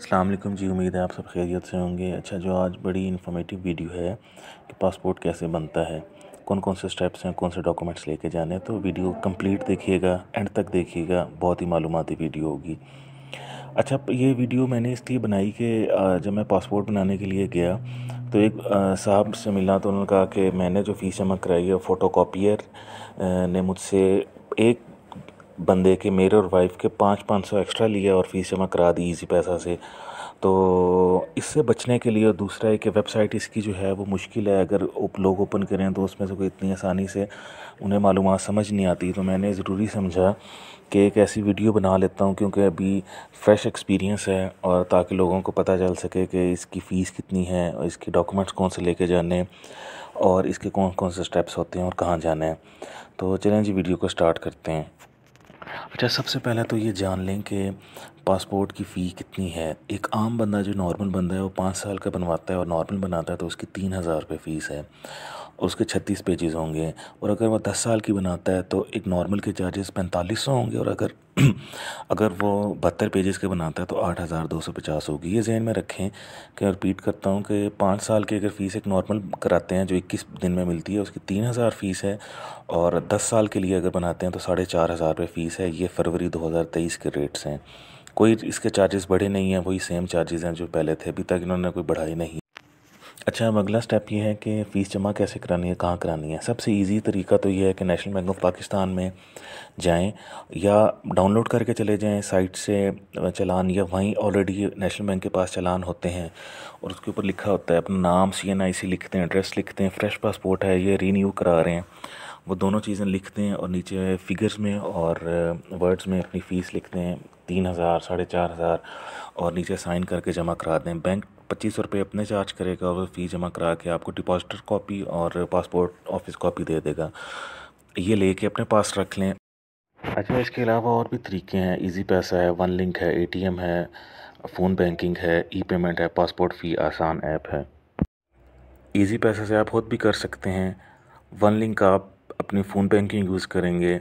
अल्लाम जी उम्मीद है आप सब खैरियत से होंगे अच्छा जो आज बड़ी इन्फॉर्मेटिव वीडियो है कि पासपोर्ट कैसे बनता है कौन कौन से स्टेप्स हैं कौन से डॉक्यूमेंट्स लेके जाने तो वीडियो कंप्लीट देखिएगा एंड तक देखिएगा बहुत ही मालूमती वीडियो होगी अच्छा ये वीडियो मैंने इसलिए बनाई कि जब मैं पासपोर्ट बनाने के लिए गया तो एक साहब से मिला तो उन्होंने कहा कि मैंने जो फ़ीस जमा कराई है फ़ोटो कापियर ने मुझसे एक बंदे के मेरे और वाइफ के पाँच पाँच सौ एक्स्ट्रा लिया और फीस जमा करा दी इसी पैसा से तो इससे बचने के लिए और दूसरा है कि वेबसाइट इसकी जो है वो मुश्किल है अगर लोग ओपन करें तो उसमें से कोई इतनी आसानी से उन्हें मालूम समझ नहीं आती तो मैंने ज़रूरी समझा कि एक ऐसी वीडियो बना लेता हूँ क्योंकि अभी फ़्रेश एक्सपीरियंस है और ताकि लोगों को पता चल सके कि इसकी फ़ीस कितनी है और इसके डॉक्यूमेंट्स कौन से लेके जाने और इसके कौन कौन से स्टेप्स होते हैं और कहाँ जाना है तो चलें जी वीडियो को स्टार्ट करते हैं अच्छा सबसे पहले तो ये जान लें कि पासपोर्ट की फ़ी कितनी है एक आम बंदा जो नॉर्मल बंदा है वो पाँच साल का बनवाता है और नॉर्मल बनाता है तो उसकी तीन हज़ार रुपये फ़ीस है और उसके छत्तीस पेजेस होंगे और अगर वह दस साल की बनाता है तो एक नॉर्मल के चार्जेस पैंतालीस सौ होंगे और अगर अगर वो बहत्तर पेजेस के बनाता है तो आठ हज़ार दो सौ पचास होगी ये जहन में रखें कि रिपीट करता हूँ कि पाँच साल की अगर फ़ीस एक नॉर्मल कराते हैं जो इक्कीस दिन में मिलती है उसकी तीन हज़ार फ़ीस है और दस साल के लिए अगर बनाते हैं तो साढ़े चार हज़ार रुपये फ़ीस है ये फरवरी दो हज़ार तेईस के रेट्स हैं कोई इसके चार्जेस बढ़े नहीं हैं वही सेम चार्जेस हैं जो पहले थे अभी तक इन्होंने कोई बढ़ाई नहीं अच्छा अब अगला स्टेप ये है कि फ़ीस जमा कैसे करानी है कहाँ करानी है सबसे इजी तरीका तो ये है कि नेशनल बैंक ऑफ पाकिस्तान में जाएं या डाउनलोड करके चले जाएं साइट से चलान या वहीं ऑलरेडी नेशनल बैंक के पास चलान होते हैं और उसके ऊपर लिखा होता है अपना नाम सी एन आई सी लिखते हैं एड्रेस लिखते हैं फ्रेश पासपोर्ट है ये रीन्यू करा रहे हैं वो दोनों चीज़ें लिखते हैं और नीचे फिगर्स में और वर्ड्स में अपनी फ़ीस लिखते हैं तीन हज़ार साढ़े चार हज़ार और नीचे साइन करके जमा करा दें बैंक पच्चीस सौ रुपये अपने चार्ज करेगा और फ़ीस जमा करा के आपको डिपॉजिटर कॉपी और पासपोर्ट ऑफिस कॉपी दे देगा ये ले कर अपने पास रख लें अच्छा इसके अलावा और भी तरीके हैं इजी पैसा है वन लिंक है एटीएम है फ़ोन बैंकिंग है ई पेमेंट है पासपोर्ट फ़ी आसान ऐप है इजी पैसा से आप खुद भी कर सकते हैं वन लिंक आप अपनी फ़ोन बैंकिंग यूज़ करेंगे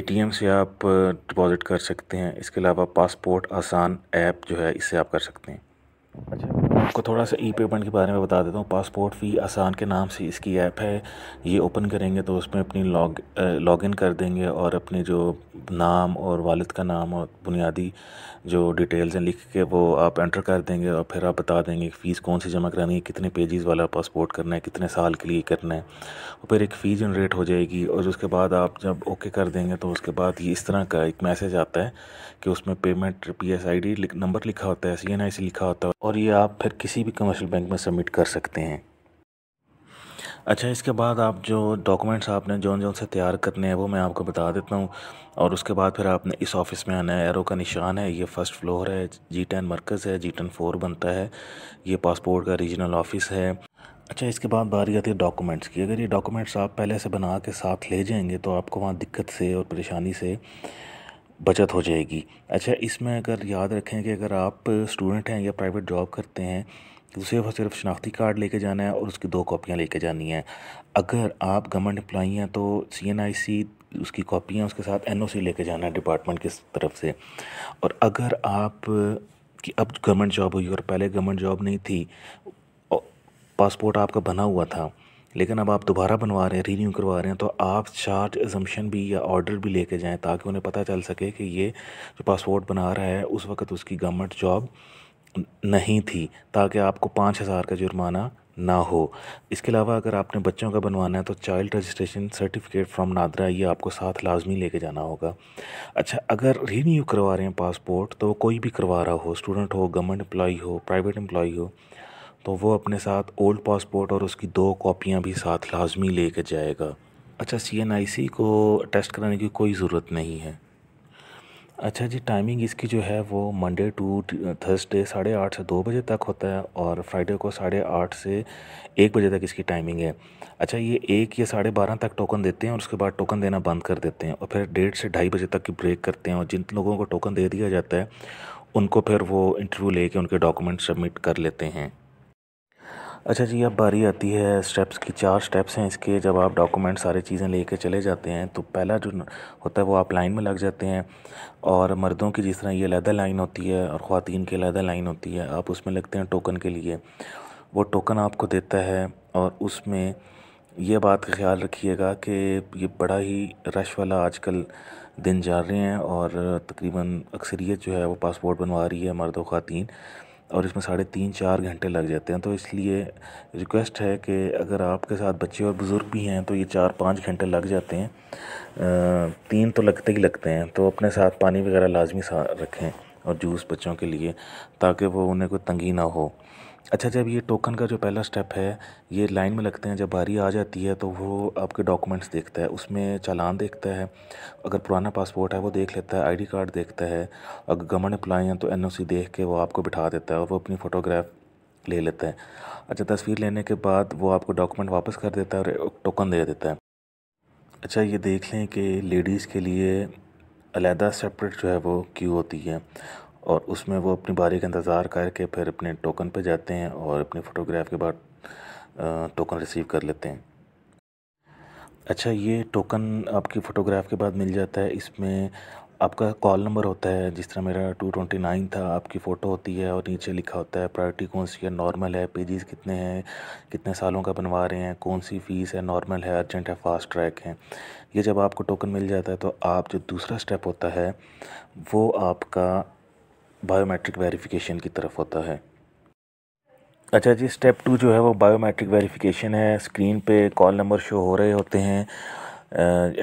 एटीएम से आप डिपॉज़िट कर सकते हैं इसके अलावा पासपोर्ट आसान ऐप जो है इससे आप कर सकते हैं अच्छा आपको थोड़ा सा ई पेमेंट के बारे में बता देता हूँ पासपोर्ट फ़ी आसान के नाम से इसकी ऐप है ये ओपन करेंगे तो उसमें अपनी लॉग लॉग इन कर देंगे और अपने जो नाम और वालिद का नाम और बुनियादी जो डिटेल्स हैं लिख के वो आप एंटर कर देंगे और फिर आप बता देंगे कि फ़ीस कौन सी जमा करानी है कितने पेजेस वाला पासपोर्ट करना है कितने साल के लिए करना है और फिर एक फ़ी जनरेट हो जाएगी और उसके बाद आप जब ओके कर देंगे तो उसके बाद ये इस तरह का एक मैसेज आता है कि उसमें payment P S I D number लिखा होता है सी एन आई सी लिखा होता है और ये आप फिर अंदर किसी भी कमर्शियल बैंक में सबमिट कर सकते हैं अच्छा इसके बाद आप जो डॉक्यूमेंट्स आपने जौन जौन से तैयार करने हैं वो मैं आपको बता देता हूँ और उसके बाद फिर आपने इस ऑफिस में आना है एरो का निशान है ये फ़र्स्ट फ्लोर है जी टेन मरकज़ है जी टेन फोर बनता है ये पासपोर्ट का रीजनल ऑफिस है अच्छा इसके बाद बारी आती है डॉक्यूमेंट्स की अगर ये डॉक्यूमेंट्स आप पहले से बना के साथ ले जाएंगे तो आपको वहाँ दिक्कत से और परेशानी से बचत हो जाएगी अच्छा इसमें अगर याद रखें कि अगर आप स्टूडेंट हैं या प्राइवेट जॉब करते हैं तो सिर्फ और सिर्फ शनाख्ती कार्ड लेके जाना है और उसकी दो कॉपियाँ लेके जानी हैं अगर आप गवर्नमेंट एम्प्लाई हैं तो सी एन आई सी उसकी कॉपियाँ उसके साथ एन ओ सी लेके जाना है डिपार्टमेंट की तरफ से और अगर आप कि अब गवर्नमेंट जॉब हुई और पहले गवर्नमेंट जॉब नहीं थी पासपोर्ट आपका बना हुआ था लेकिन अब आप दोबारा बनवा रहे हैं रीन्यू करवा रहे हैं तो आप चार्ज एजम्पन भी या ऑर्डर भी लेके जाएं ताकि उन्हें पता चल सके कि ये जो पासपोर्ट बना रहा है उस वक्त उसकी गवर्नमेंट जॉब नहीं थी ताकि आपको पाँच हज़ार का जुर्माना ना हो इसके अलावा अगर आपने बच्चों का बनवाना है तो child registration certificate from NADRA ये आपको साथ लाजमी लेके जाना होगा अच्छा अगर रीन्यू करवा रहे हैं पासपोर्ट तो कोई भी करवा रहा हो स्टूडेंट हो गवर्नमेंट एम्प्लॉई हो प्राइवेट एम्प्लॉई हो तो वो अपने साथ ओल्ड पासपोर्ट और उसकी दो कॉपियाँ भी साथ लाजमी ले कर जाएगा अच्छा सी को टेस्ट कराने की कोई ज़रूरत नहीं है अच्छा जी टाइमिंग इसकी जो है वो मंडे टू थर्सडे साढ़े आठ से दो बजे तक होता है और फ्राइडे को साढ़े आठ से एक बजे तक इसकी टाइमिंग है अच्छा ये एक या साढ़े बारह तक टोकन देते हैं और उसके बाद टोकन देना बंद कर देते हैं और फिर डेढ़ से ढाई बजे तक की ब्रेक करते हैं और जिन लोगों को टोकन दे दिया जाता है उनको फिर वो इंटरव्यू ले कर उनके डॉक्यूमेंट सबमिट कर लेते हैं अच्छा जी अब बारी आती है स्टेप्स की चार स्टेप्स हैं इसके जब आप डॉक्यूमेंट सारी चीज़ें लेके चले जाते हैं तो पहला जो होता है वो आप लाइन में लग जाते हैं और मर्दों की जिस तरह ये अलहदा लाइन होती है और ख़वान की अलहदा लाइन होती है आप उसमें लगते हैं टोकन के लिए वो टोकन आपको देता है और उसमें यह बात का ख्याल रखिएगा कि ये बड़ा ही रश वाला आजकल दिन जा रहे हैं और तकरीबन अक्सरियत जो है वो पासपोर्ट बनवा रही है मर्द व ख़वान और इसमें साढ़े तीन चार घंटे लग जाते हैं तो इसलिए रिक्वेस्ट है कि अगर आपके साथ बच्चे और बुज़ुर्ग भी हैं तो ये चार पाँच घंटे लग जाते हैं तीन तो लगते ही लगते हैं तो अपने साथ पानी वगैरह लाजमी रखें और जूस बच्चों के लिए ताकि वो उन्हें कोई तंगी ना हो अच्छा जब ये टोकन का जो पहला स्टेप है ये लाइन में लगते हैं जब बारी आ जाती है तो वो आपके डॉक्यूमेंट्स देखता है उसमें चालान देखता है अगर पुराना पासपोर्ट है वो देख लेता है आईडी कार्ड देखता है अगर गवर्नमेंट अप्लाई है तो एनओसी देख के वो आपको बिठा देता है और वो अपनी फ़ोटोग्राफ ले लेता है अच्छा तस्वीर लेने के बाद वो आपको डॉक्यूमेंट वापस कर देता है और टोकन दे देता है अच्छा ये देख लें कि लेडीज़ के लिए अलहदा सेपरेट जो है वो क्यू होती है और उसमें वो अपनी बारी का इंतज़ार करके फिर अपने टोकन पे जाते हैं और अपनी फ़ोटोग्राफ के बाद टोकन रिसीव कर लेते हैं अच्छा ये टोकन आपकी फ़ोटोग्राफ के बाद मिल जाता है इसमें आपका कॉल नंबर होता है जिस तरह मेरा टू ट्वेंटी नाइन था आपकी फ़ोटो होती है और नीचे लिखा होता है प्रायोरिटी कौन सी है नॉर्मल है पेजेस कितने हैं कितने सालों का बनवा रहे हैं कौन सी फ़ीस है नॉर्मल है अर्जेंट है फास्ट ट्रैक है ये जब आपको टोकन मिल जाता है तो आप जो दूसरा स्टेप होता है वो आपका बायोमेट्रिक वेरिफिकेशन की तरफ होता है अच्छा जी स्टेप टू जो है वो बायोमेट्रिक वेरिफिकेशन है स्क्रीन पे कॉल नंबर शो हो रहे होते हैं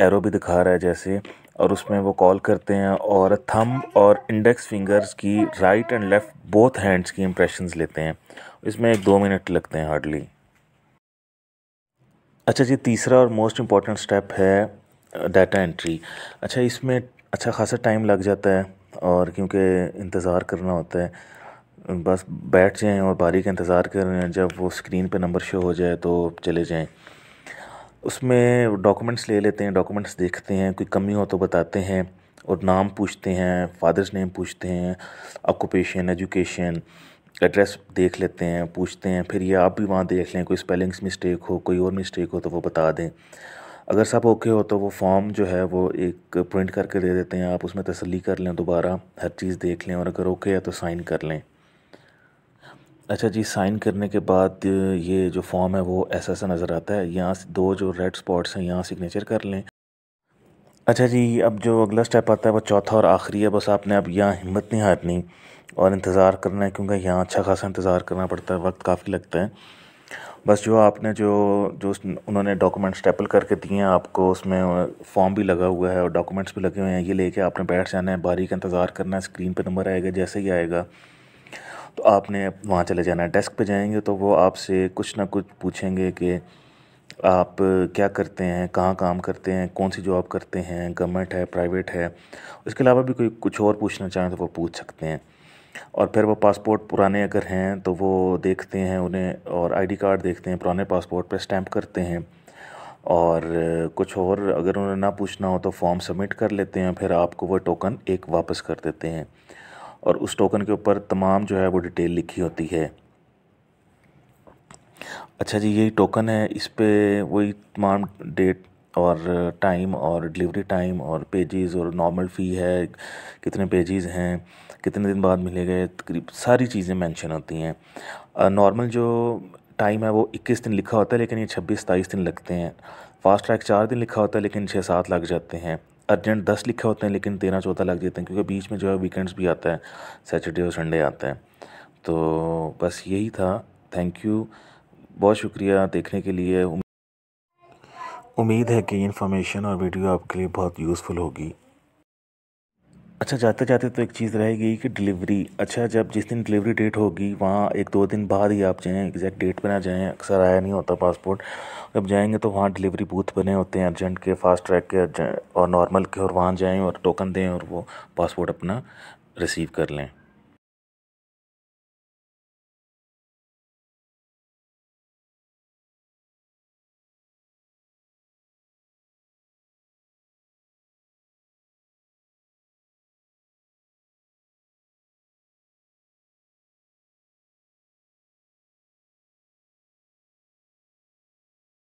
एरो भी दिखा रहा है जैसे और उसमें वो कॉल करते हैं और थंब और इंडेक्स फिंगर्स की right and left both hands की इंप्रेशन लेते हैं इसमें एक दो मिनट लगते हैं हार्डली अच्छा जी तीसरा और मोस्ट इम्पॉर्टेंट स्टेप है डाटा एंट्री अच्छा इसमें अच्छा खासा टाइम लग जाता है और क्योंकि इंतज़ार करना होता है बस बैठ जाएं और बारी का इंतज़ार कर रहे हैं जब वो स्क्रीन पे नंबर शो हो जाए तो चले जाएं उसमें डॉक्यूमेंट्स ले लेते हैं डॉक्यूमेंट्स देखते हैं कोई कमी हो तो बताते हैं और नाम पूछते हैं फादर्स नेम पूछते हैं ऑक्यूपेशन एजुकेशन एड्रेस देख लेते हैं पूछते हैं फिर ये आप भी वहाँ देख लें कोई स्पेलिंग्स मिस्टेक हो कोई और मिस्टेक हो तो वो बता दें अगर सब ओके हो तो वो फॉर्म जो है वो एक प्रिंट करके दे देते हैं आप उसमें तसली कर लें दोबारा हर चीज़ देख लें और अगर ओके है तो साइन कर लें अच्छा जी साइन करने के बाद ये जो फॉर्म है वो ऐसा ऐसा नज़र आता है यहाँ दो जो रेड स्पॉट्स हैं यहाँ सिग्नेचर कर लें अच्छा जी अब जो अगला स्टेप आता है वो चौथा और आखिरी है बस आपने अब यहाँ हिम्मत नहीं हारनी और इंतज़ार करना है क्योंकि यहाँ अच्छा खासा इंतज़ार करना पड़ता है वक्त काफ़ी लगता है बस जो आपने जो जो उन्होंने डॉक्यूमेंट्स स्टेपल करके दिए हैं आपको उसमें फॉर्म भी लगा हुआ है और डॉक्यूमेंट्स भी लगे हुए हैं ये लेके आपने बैठ जाना है बारी का इंतज़ार करना है स्क्रीन पे नंबर आएगा जैसे ही आएगा तो आपने वहाँ चले जाना है डेस्क पे जाएंगे तो वो आपसे कुछ ना कुछ पूछेंगे कि आप क्या करते हैं कहाँ काम करते हैं कौन सी जॉब करते हैं गवर्नमेंट है प्राइवेट है उसके अलावा भी कोई कुछ और पूछना चाहें तो वो पूछ सकते हैं और फिर वो पासपोर्ट पुराने अगर हैं तो वो देखते हैं उन्हें और आईडी कार्ड देखते हैं पुराने पासपोर्ट पे स्टैम्प करते हैं और कुछ और अगर उन्हें ना पूछना हो तो फॉर्म सबमिट कर लेते हैं फिर आपको वो टोकन एक वापस कर देते हैं और उस टोकन के ऊपर तमाम जो है वो डिटेल लिखी होती है अच्छा जी यही टोकन है इस पर वही तमाम डेट और टाइम और डिलीवरी टाइम और पेजेस और नॉर्मल फ़ी है कितने पेजेस हैं कितने दिन बाद गए तकरीब सारी चीज़ें मेंशन होती हैं नॉर्मल जो टाइम है वो 21 दिन लिखा होता है लेकिन ये 26 सताईस दिन लगते हैं फास्ट ट्रैक चार दिन लिखा होता है लेकिन छः सात लग जाते हैं अर्जेंट दस लिखे होते हैं लेकिन तेरह चौदह लग जाते हैं क्योंकि बीच में जो है वीकेंड्स भी आता है सैटरडे और संडे आता है तो बस यही था थैंक यू बहुत शुक्रिया देखने के लिए उम्मीद है कि इन्फॉर्मेशन और वीडियो आपके लिए बहुत यूज़फुल होगी अच्छा जाते जाते तो एक चीज़ रहेगी कि डिलीवरी अच्छा जब जिस दिन डिलीवरी डेट होगी वहाँ एक दो दिन बाद ही आप जाएँ एग्जैक्ट डेट पर ना जाएँ अक्सर आया नहीं होता पासपोर्ट जब जाएंगे तो वहाँ डिलीवरी बूथ बने होते हैं अर्जेंट के फास्ट ट्रैक के और नॉर्मल के और वहाँ जाएँ और टोकन दें और वो पासपोर्ट अपना रिसीव कर लें